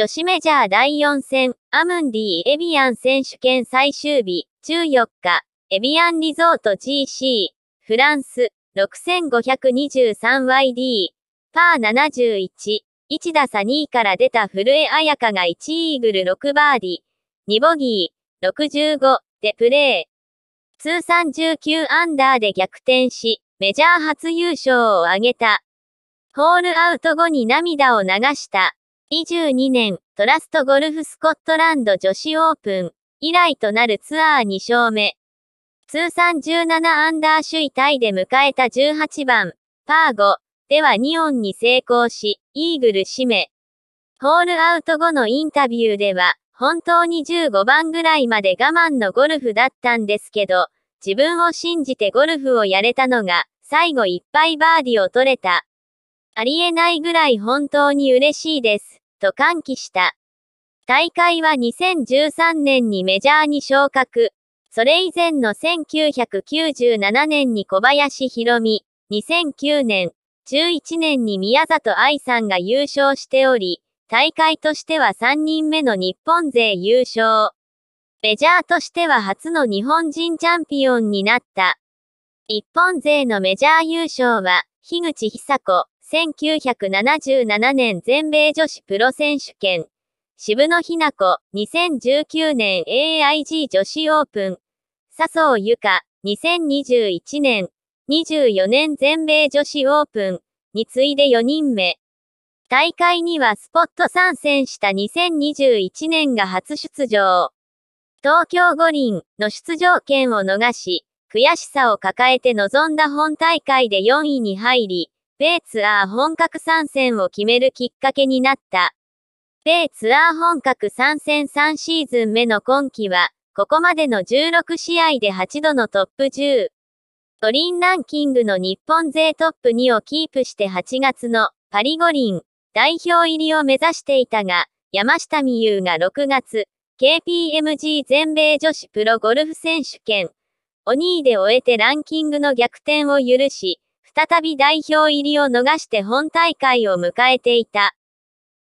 女子メジャー第4戦、アムンディ・エビアン選手権最終日、14日、エビアンリゾート GC、フランス、6523YD、パー71、1打差2位から出た古江彩香が1イーグル6バーディ、2ボギー、65でプレー。通算19アンダーで逆転し、メジャー初優勝を挙げた。ホールアウト後に涙を流した。2022年トラストゴルフスコットランド女子オープン以来となるツアー2勝目。通算17アンダー首位タイで迎えた18番、パー5では2オンに成功し、イーグル締め。ホールアウト後のインタビューでは、本当に15番ぐらいまで我慢のゴルフだったんですけど、自分を信じてゴルフをやれたのが、最後いっぱいバーディを取れた。ありえないぐらい本当に嬉しいです、と歓喜した。大会は2013年にメジャーに昇格。それ以前の1997年に小林博美、2009年、11年に宮里藍さんが優勝しており、大会としては3人目の日本勢優勝。メジャーとしては初の日本人チャンピオンになった。日本勢のメジャー優勝は、樋口久子、1977年全米女子プロ選手権、渋野日向子、2019年 AIG 女子オープン、笹生由か、2021年、24年全米女子オープン、に次いで4人目。大会にはスポット参戦した2021年が初出場。東京五輪の出場権を逃し、悔しさを抱えて臨んだ本大会で4位に入り、米ツアー本格参戦を決めるきっかけになった。米ツアー本格参戦3シーズン目の今季は、ここまでの16試合で8度のトップ10。五輪ランキングの日本勢トップ2をキープして8月のパリ五輪代表入りを目指していたが、山下美優が6月、KPMG 全米女子プロゴルフ選手権、お2位で終えてランキングの逆転を許し、再び代表入りを逃して本大会を迎えていた。